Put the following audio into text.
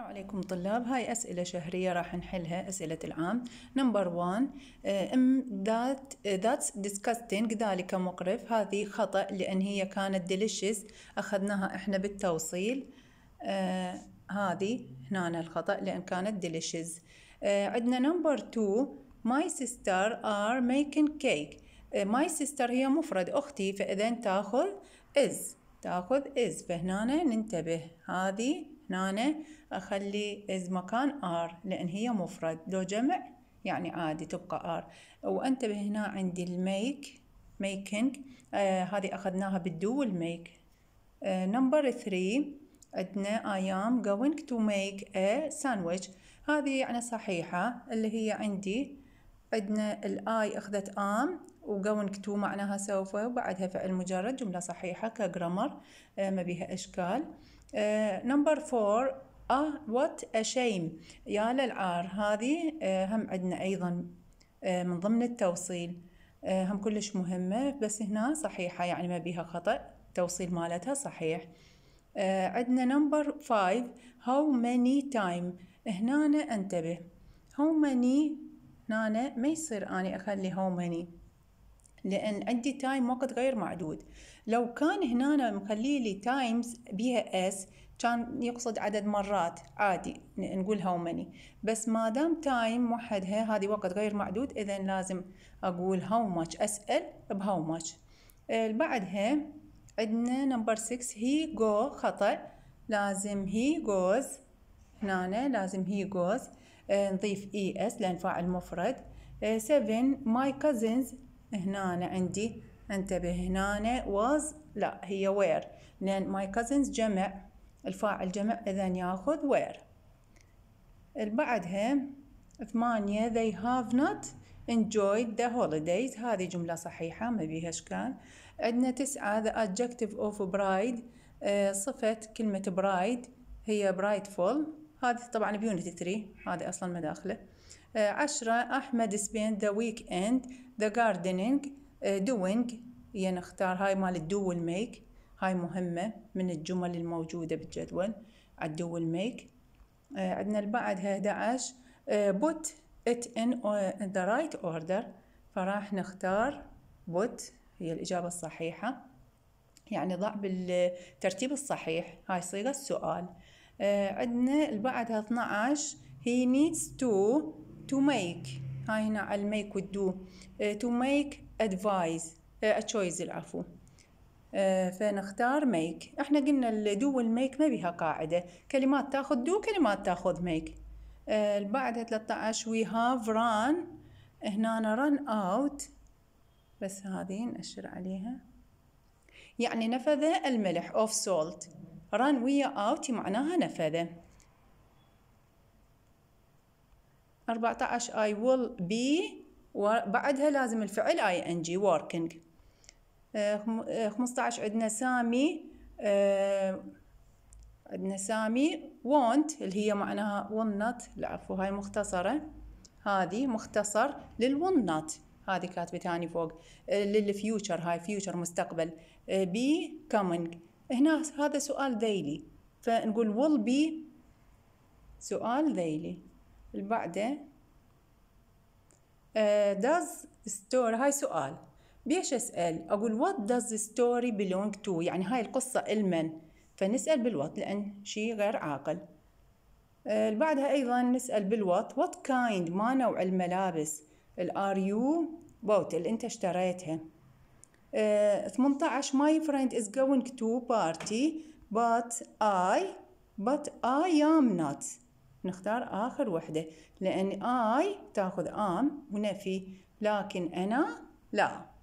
السلام عليكم طلاب هاي أسئلة شهرية راح نحلها أسئلة العام نمبر 1 ام ذات ذاتس disgusting ذلك مقرف هذه خطأ لأن هي كانت delicious أخذناها إحنا بالتوصيل آه هذه هنا الخطأ لأن كانت delicious آه عندنا نمبر 2 my sister are making cake آه my sister هي مفرد أختي فإذا تاخذ is تاخذ is فهنا ننتبه هذه هنا اخلي إذ مكان ار لان هي مفرد لو جمع يعني عادي تبقى ار وانتبه هنا عندي الميك ميكينج آه هذه اخذناها بالدو والميك آه، نمبر 3 عندنا I am going to make a sandwich هذه يعني صحيحة اللي هي عندي عندنا الاي اخذت ام وجونك تو معناها سوف وبعدها فعل مجرد جملة صحيحة كجرامر آه، ما بيها اشكال نمبر فور اه وات اشيم آه، يا للعار هذه آه، هم عندنا ايضا من ضمن التوصيل هم كلش مهمة بس هنا صحيحة يعني ما بيها خطأ التوصيل مالتها صحيح عندنا نمبر 5 how many time هنا انتبه how many هنا ما يصير أني أخلي هاو ماني لأن عندي تايم وقت غير معدود لو كان هنا مخلي لي تايمز بيها اس كان يقصد عدد مرات عادي نقول هاو ماني بس ما دام تايم موحدها هذه وقت غير معدود اذا لازم اقول هاو ماتش اسال بهاو آه، ماتش بعدها عندنا نمبر 6 هي جو خطا لازم هي جوز هنا لازم هي جوز نضيف اي اس لان فاعل مفرد 7 ماي كازنز هنا أنا عندي انتبه هنا واز لا هي وير لان ماي كازنز جمع الفاعل جمع اذا ياخذ وير بعدها ثمانية they have not enjoyed the holidays هذه جملة صحيحة ما بيها إشكال عندنا تسعة the adjective of bride آه، صفة كلمة bride هي brightful هذه طبعا بيونتي 3 هذه اصلا مداخله آه، عشرة احمد سبين ذا ويك اند ذا جاردنينج دوينج يعني نختار هاي مال الدو والميك هاي مهمه من الجمل الموجوده بالجدول الدو والميك آه، عندنا اللي بعدها 11 بوت ات ان ذا رايت اوردر فراح نختار بوت هي الاجابه الصحيحه يعني ضع بالترتيب الصحيح هاي صيغه السؤال آه، عندنا اللي بعدها 12 he needs to to make هاي هنا على الميك والدو آه، to make advice آه choice العفو آه، فنختار ميك احنا قلنا الدو والميك ما بيها قاعدة كلمات تاخذ دو كلمات تاخذ ميك اللي بعدها 13 we have run هنا run out بس هذه نأشر عليها يعني نفذ الملح of salt ران ويا اوت معناها نفذ 14 I will be وبعدها لازم الفعل ing working 15 آه، آه، عندنا سامي آه، عندنا سامي won't اللي هي معناها will not لا عفوا هاي مختصرة هذه مختصر لل will not هذه كاتبة ثاني فوق للفيوتشر هاي فيوتشر مستقبل بي coming هنا هذا سؤال ذيلي فنقول will be سؤال ذيلي البعدة uh, does story هاي سؤال بيش أسأل أقول what does the story belong to يعني هاي القصة المن فنسأل بالوات لأن شيء غير عاقل آه، بعدها أيضا نسأل بالوات what kind ما نوع الملابس are you bought اللي أنت اشتريتها 18 my friend is going to party but I but I am not نختار آخر وحدة لأن I تاخذ am ونفي لكن أنا لا